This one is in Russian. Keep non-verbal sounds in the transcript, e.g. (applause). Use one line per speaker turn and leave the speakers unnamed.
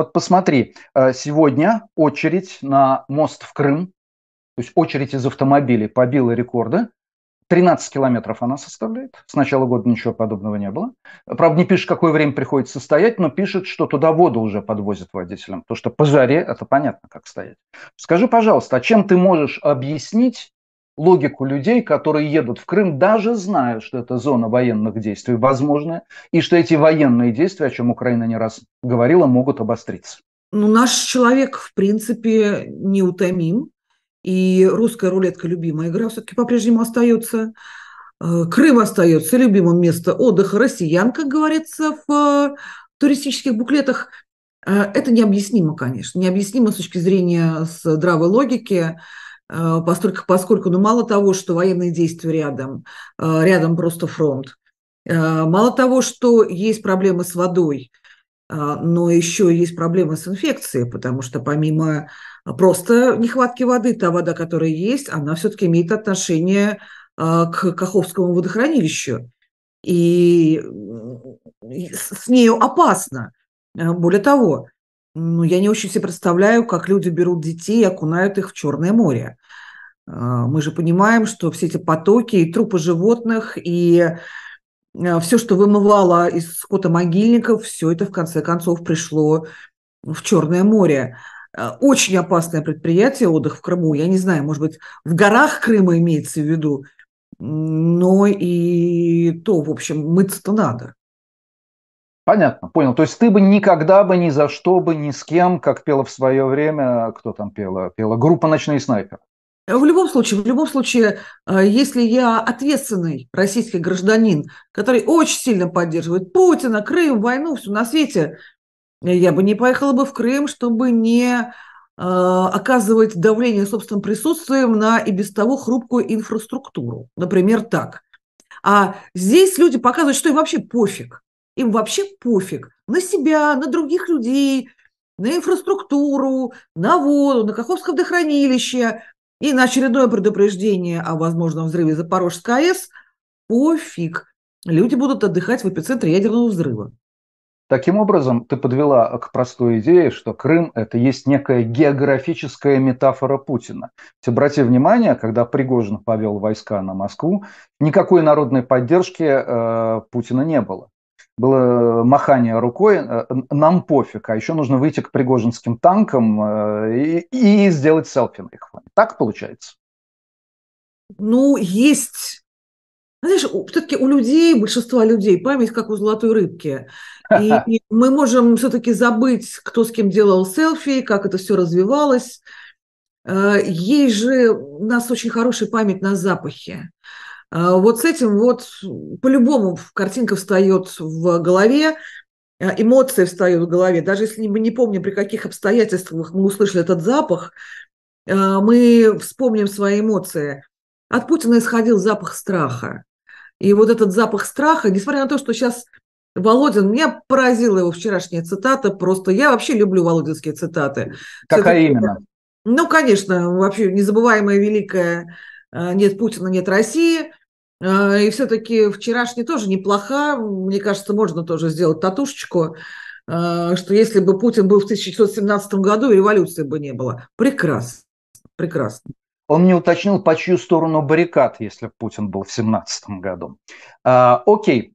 Вот посмотри, э, сегодня очередь на мост в Крым, то есть очередь из автомобилей побила рекорды. 13 километров она составляет. С начала года ничего подобного не было. Правда, не пишет, какое время приходится стоять, но пишет, что туда воду уже подвозят водителям. То, что по жаре это понятно, как стоять. Скажи, пожалуйста, а чем ты можешь объяснить логику людей, которые едут в Крым, даже зная, что это зона военных действий возможная, и что эти военные действия, о чем Украина не раз говорила, могут обостриться.
Ну, наш человек, в принципе, неутомим, и русская рулетка любимая игра все-таки по-прежнему остается. Э, Крым остается любимым местом отдыха россиян, как говорится в э, туристических буклетах. Э, это необъяснимо, конечно, необъяснимо с точки зрения здравой логики. А, поскольку, поскольку ну, мало того, что военные действия рядом, а, рядом просто фронт, а, мало того, что есть проблемы с водой, но еще есть проблемы с инфекцией, потому что помимо просто нехватки воды, та вода, которая есть, она все-таки имеет отношение к Каховскому водохранилищу. И с нею опасно. Более того, ну, я не очень себе представляю, как люди берут детей и окунают их в Черное море. А, мы же понимаем, что все эти потоки и трупы животных, и э, все, что вымывало из скотомогильников, все это в конце концов пришло в Черное море. Э, очень опасное предприятие отдых в Крыму. Я не знаю, может быть, в горах Крыма имеется в виду, но и то, в общем, мыться-то надо.
Понятно, понял. То есть ты бы никогда бы ни за что бы ни с кем, как
пела в свое время, кто там пела, пела группа «Ночные снайперы». В любом случае, в любом случае, э, если я ответственный российский гражданин, который очень сильно поддерживает Путина, Крым, войну, все на свете, я бы не поехала бы в Крым, чтобы не э, оказывать давление собственным присутствием на и без того хрупкую инфраструктуру. Например, так. А здесь люди показывают, что им вообще пофиг. Им вообще пофиг на себя, на других людей, на инфраструктуру, на воду, на Каховское водохранилище и на очередное предупреждение о возможном взрыве Запорожской АЭС пофиг. Люди будут отдыхать в эпицентре ядерного взрыва.
Таким образом, ты подвела к простой идее, что Крым – это есть некая географическая метафора Путина. обрати внимание, когда Пригожин повел войска на Москву, никакой народной поддержки э, Путина не было было э, махание рукой, э, нам пофиг, а еще нужно выйти к пригожинским танкам э, и, и сделать селфи на их фоне. Так получается?
Ну, есть... Знаешь, все-таки у людей, большинства людей, память как у золотой рыбки. И, (laughs) и мы можем все-таки забыть, кто с кем делал селфи, как это все развивалось. Есть же у нас очень хорошая память на запахи. А вот с этим вот по-любому картинка встает в голове, э, эмоции встают в голове. Даже если мы не помним, при каких обстоятельствах мы услышали этот запах, а, мы вспомним свои эмоции. От Путина исходил запах страха. И вот этот запах страха, несмотря на то, что сейчас Володин, меня поразила его вчерашняя цитата, просто я вообще люблю володинские цитаты. Какая Кстати, именно? Ну, конечно, вообще незабываемая великая э, «Нет Путина, нет России», а, и все-таки вчерашний тоже неплоха. Мне кажется, можно тоже сделать татушечку, а, что если бы Путин был в 1917 году, революции бы не было. Прекрасно. Прекрасно.
Он не уточнил, по чью сторону баррикад, если Путин был в 17 году. А, окей,